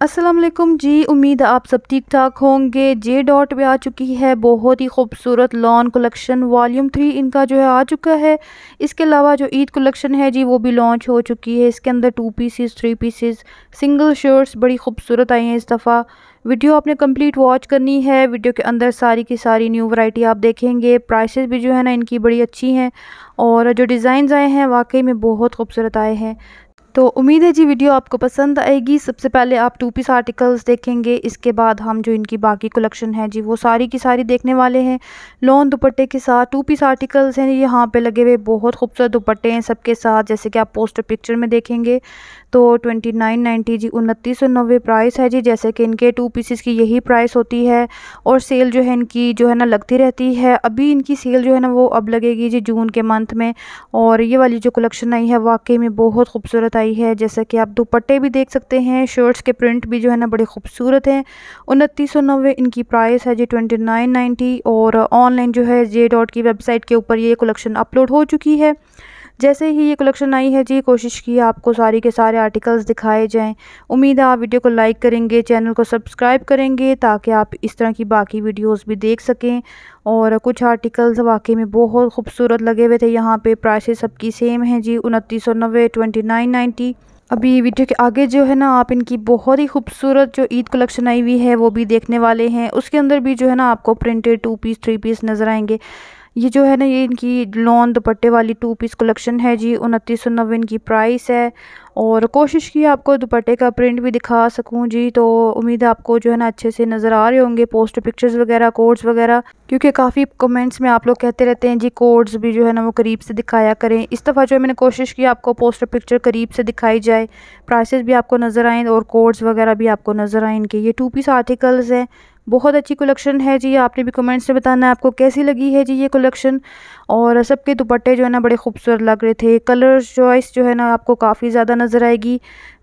असलकुम जी उम्मीद आप सब ठीक ठाक होंगे जे डॉट पर आ चुकी है बहुत ही खूबसूरत लॉन कलेक्शन वॉल्यूम थ्री इनका जो है आ चुका है इसके अलावा जो ईद कलेक्शन है जी वो भी लॉन्च हो चुकी है इसके अंदर two pieces three pieces single shirts बड़ी खूबसूरत आई हैं इस दफ़ा वीडियो आपने कंप्लीट वॉच करनी है वीडियो के अंदर सारी की सारी न्यू वैरायटी आप देखेंगे प्राइसेस भी जो है ना इनकी बड़ी अच्छी हैं और जो डिज़ाइन आए हैं वाकई में बहुत खूबसूरत आए हैं तो उम्मीद है जी वीडियो आपको पसंद आएगी सबसे पहले आप टू पीस आर्टिकल्स देखेंगे इसके बाद हम जो इनकी बाकी कलेक्शन है जी वो सारी की सारी देखने वाले हैं लोन दुपट्टे के साथ टू पीस आर्टिकल्स हैं यहाँ पे लगे हुए बहुत खूबसूरत दुपट्टे हैं सबके साथ जैसे कि आप पोस्टर पिक्चर में देखेंगे तो ट्वेंटी नाइन नाइन्टी जी उनतीस सौ नब्बे प्राइस है जी जैसे कि इनके टू पीसेस की यही प्राइस होती है और सेल जो है इनकी जो है ना लगती रहती है अभी इनकी सेल जो है ना वो अब लगेगी जी जून के मंथ में और ये वाली जो कलेक्शन आई है वाकई में बहुत खूबसूरत बताई है जैसा कि आप दुपट्टे भी देख सकते हैं शर्ट्स के प्रिंट भी जो है ना बड़े खूबसूरत हैं उनतीस नब्बे इनकी प्राइस है जी ट्वेंटी नाइन और ऑनलाइन जो है जे डॉट की वेबसाइट के ऊपर ये कलेक्शन अपलोड हो चुकी है जैसे ही ये कलेक्शन आई है जी कोशिश की आपको सारी के सारे आर्टिकल्स दिखाए जाएँ उम्मीद है आप वीडियो को लाइक करेंगे चैनल को सब्सक्राइब करेंगे ताकि आप इस तरह की बाकी वीडियोस भी देख सकें और कुछ आर्टिकल्स वाकई में बहुत खूबसूरत लगे हुए थे यहाँ पे प्राइसेस सबकी सेम हैं जी उनतीस सौ नब्बे ट्वेंटी नाइन नाइन्टी अभी वीडियो के आगे जो है ना आप इनकी बहुत ही खूबसूरत जो ईद कलेक्शन आई हुई है वो भी देखने वाले हैं उसके अंदर भी जो है ना आपको printed two piece three piece नज़र आएंगे ये जो है ना ये इनकी लॉन दुपट्टे वाली टू पीस कलेक्शन है जी उनतीस सौ नब्बे इनकी प्राइस है और कोशिश की आपको दुपट्टे का प्रिंट भी दिखा सकूं जी तो उम्मीद है आपको जो है ना अच्छे से नज़र आ रहे होंगे पोस्टर पिक्चर्स वगैरह कोड्स वगैरह क्योंकि काफ़ी कमेंट्स में आप लोग कहते रहते हैं जी कोड्स भी जो है ना वो करीब से दिखाया करें इस दफ़ा जो है मैंने कोशिश की आपको पोस्टर पिक्चर करीब से दिखाई जाए प्राइसेस भी आपको नज़र आएँ और कोड्स वगैरह भी आपको नज़र आए इनके ये टू पीस आर्टिकल्स हैं बहुत अच्छी कलेक्शन है जी आपने भी कमेंट्स में बताना है आपको कैसी लगी है जी ये कलेक्शन और सबके दुपट्टे जो है ना बड़े खूबसूरत लग रहे थे कलर चॉइस जो है ना आपको काफ़ी ज़्यादा नज़र आएगी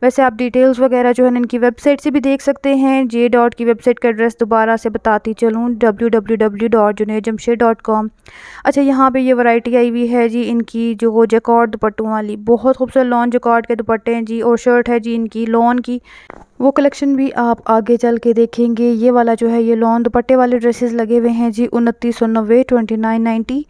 वैसे आप डिटेल्स वगैरह जो है ना इनकी वेबसाइट से भी देख सकते हैं जे डॉट की वेबसाइट का एड्रेस दोबारा से बताती चलूँ W W W dot Jamshed dot com अच्छा यहाँ पर ये वराइटी आई हुई है जी इनकी जो जकॉट दुपट्टों वाली बहुत खूबसूरत लॉन् जकॉट के दुपट्टे हैं जी और शर्ट है जी इनकी लॉन की वो कलेक्शन भी आप आगे चल के देखेंगे ये वाला जो है ये लॉन् दुपट्टे वाले ड्रेसेस लगे हुए हैं जी उनतीस सौ नब्बे ट्वेंटी नाइन नाइन्टी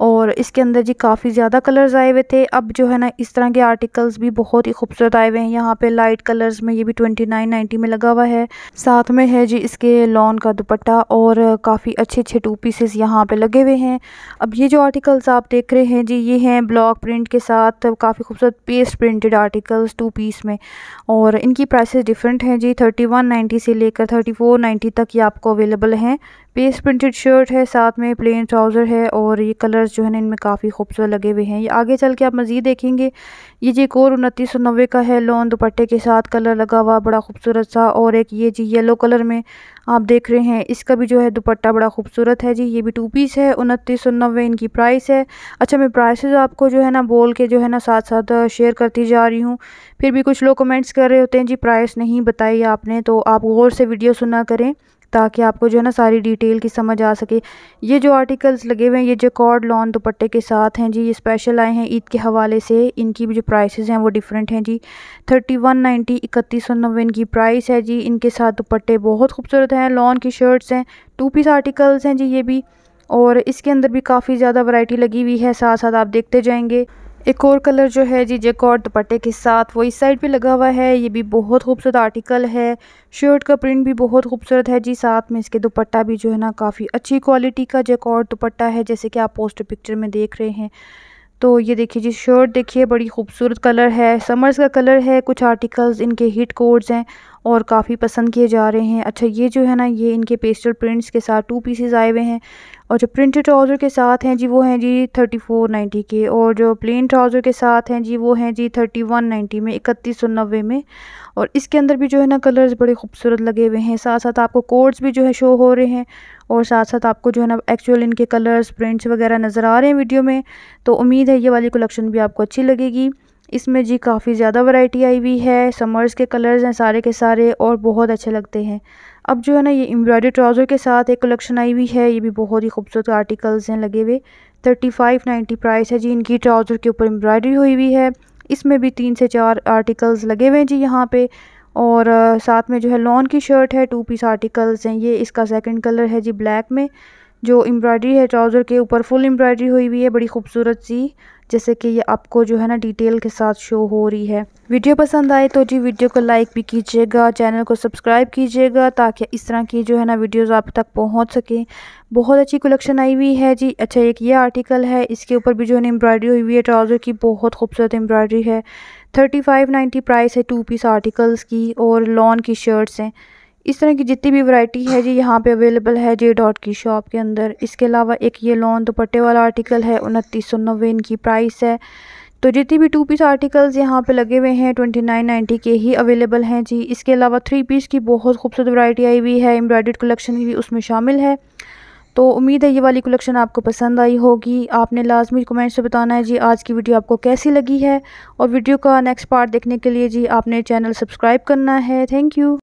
और इसके अंदर जी काफ़ी ज़्यादा कलर्स आए हुए थे अब जो है ना इस तरह के आर्टिकल्स भी बहुत ही खूबसूरत आए हुए हैं यहाँ पे लाइट कलर्स में ये भी ट्वेंटी नाइन नाइन्टी में लगा हुआ है साथ में है जी इसके लॉन का दुपट्टा और काफ़ी अच्छे अच्छे टू पीसेस यहाँ पे लगे हुए हैं अब ये जो आर्टिकल्स आप देख रहे हैं जी ये हैं ब्लॉक प्रिंट के साथ काफ़ी खूबसूरत पेस्ट प्रिंटेड आर्टिकल्स टू पीस में और इनकी प्राइस डिफरेंट हैं जी थर्टी वन नाइन्टी से लेकर थर्टी फोर नाइन्टी तक ये आपको अवेलेबल हैं पेस्ट प्रिंटेड शर्ट है साथ में प्लेन ट्राउज़र है और ये कलर्स जो है ना इनमें काफ़ी खूबसूरत लगे हुए हैं ये आगे चल के आप मज़ीद देखेंगे ये जी एक और उनतीस सौ नब्बे का है लॉन दुपट्टे के साथ कलर लगा हुआ बड़ा खूबसूरत सा और एक ये जी येलो कलर में आप देख रहे हैं इसका भी जो है दुपट्टा बड़ा खूबसूरत है जी ये भी टू पीस है उनतीस सौ नब्बे इनकी प्राइस है अच्छा मैं प्राइसेस आपको जो है ना बोल के जो है ना साथ साथ शेयर करती जा रही हूँ फिर भी कुछ लोग कमेंट्स कर रहे होते हैं जी प्राइस नहीं बताई आपने तो आप गौर से वीडियो सुना करें ताकि आपको जो है ना सारी डिटेल की समझ आ सके ये जो आर्टिकल्स लगे हुए हैं ये जो कॉर्ड लॉन दुपट्टे के साथ हैं जी ये स्पेशल आए हैं ईद के हवाले से इनकी जो प्राइसेस हैं वो डिफरेंट हैं जी थर्टी वन नाइन्टी इकतीस सौ नब्बे इनकी प्राइस है जी इनके साथ दुपट्टे बहुत खूबसूरत हैं लॉन की शर्ट्स हैं टू पीस आर्टिकल्स हैं जी ये भी और इसके अंदर भी काफ़ी ज़्यादा वैरायटी लगी हुई है साथ साथ आप देखते जाएंगे एक और कलर जो है जी जेक और दुपट्टे के साथ वो इस साइड पे लगा हुआ है ये भी बहुत खूबसूरत आर्टिकल है शर्ट का प्रिंट भी बहुत खूबसूरत है जी साथ में इसके दुपट्टा भी जो है ना काफ़ी अच्छी क्वालिटी का जेक और दुपट्टा है जैसे कि आप पोस्टर पिक्चर में देख रहे हैं तो ये देखिए जी शर्ट देखिए बड़ी खूबसूरत कलर है समर्स का कलर है कुछ आर्टिकल्स इनके हिट कोड्स हैं और काफ़ी पसंद किए जा रहे हैं अच्छा ये जो है ना ये इनके पेस्टल प्रिंट्स के साथ टू पीसेज आए हुए हैं और जो प्रिंटेड ट्राउज़र के साथ हैं जी वो हैं जी थर्टी फोर नाइन्टी के और जो प्लेन ट्राउज़र के साथ हैं जी वो हैं जी थर्टी वन नाइन्टी में इकतीस सौ नब्बे में और इसके अंदर भी जो है ना कलर्स बड़े खूबसूरत लगे हुए हैं साथ साथ आपको कोड्स भी जो है शो हो रहे हैं और साथ साथ आपको जो है ना एक्चुअल इनके कलर्स प्रिंट्स वगैरह नज़र आ रहे हैं वीडियो में तो उम्मीद है ये वाली कलेक्शन भी आपको अच्छी लगेगी इसमें जी काफ़ी ज़्यादा वैरायटी आई हुई है समर्स के कलर्स हैं सारे के सारे और बहुत अच्छे लगते हैं अब जो है ना ये एम्ब्रॉयडरी ट्राउज़र के साथ एक कलेक्शन आई हुई है ये भी बहुत ही खूबसूरत आर्टिकल्स हैं लगे हुए थर्टी फाइव नाइन्टी प्राइस है जी इनकी ट्राउज़र के ऊपर एम्ब्रॉयडरी हुई हुई है इसमें भी तीन से चार आर्टिकल्स लगे हुए हैं जी यहाँ पर और साथ में जो है लॉन की शर्ट है टू पीस आर्टिकल्स हैं ये इसका सेकेंड कलर है जी ब्लैक में जो एम्ब्रॉयडरी है ट्राउज़र के ऊपर फुल एम्ब्रॉयडरी हुई हुई है बड़ी खूबसूरत सी जैसे कि ये आपको जो है ना डिटेल के साथ शो हो रही है वीडियो पसंद आए तो जी वीडियो को लाइक भी कीजिएगा चैनल को सब्सक्राइब कीजिएगा ताकि इस तरह की जो है ना वीडियोस आप तक पहुंच सकें बहुत अच्छी कलेक्शन आई हुई है जी अच्छा एक ये आर्टिकल है इसके ऊपर भी जो है ना एम्ब्रॉयडरी हुई हुई है ट्राउज़र की बहुत खूबसूरत एम्ब्रॉयडरी है थर्टी फाइव नाइन्टी प्राइस है टू पीस आर्टिकल्स की और लॉन की शर्ट्स हैं इस तरह की जितनी भी वैरायटी है जी यहाँ पे अवेलेबल है जे डॉट की शॉप के अंदर इसके अलावा एक ये लॉन दुपट्टे वाला आर्टिकल है उनतीस सौ नब्बे इनकी प्राइस है तो जितनी भी टू पीस आर्टिकल्स यहाँ पे लगे हुए हैं ट्वेंटी नाइन नाइन्टी के ही अवेलेबल हैं जी इसके अलावा थ्री पीस की बहुत खूबसूरत वैरायटी आई हुई है एम्ब्रॉयड कलेक्शन भी उसमें शामिल है तो उम्मीद है ये वाली कलेक्शन आपको पसंद आई होगी आपने लाजमी कमेंट से बताना है जी आज की वीडियो आपको कैसी लगी है और वीडियो का नेक्स्ट पार्ट देखने के लिए जी आपने चैनल सब्सक्राइब करना है थैंक यू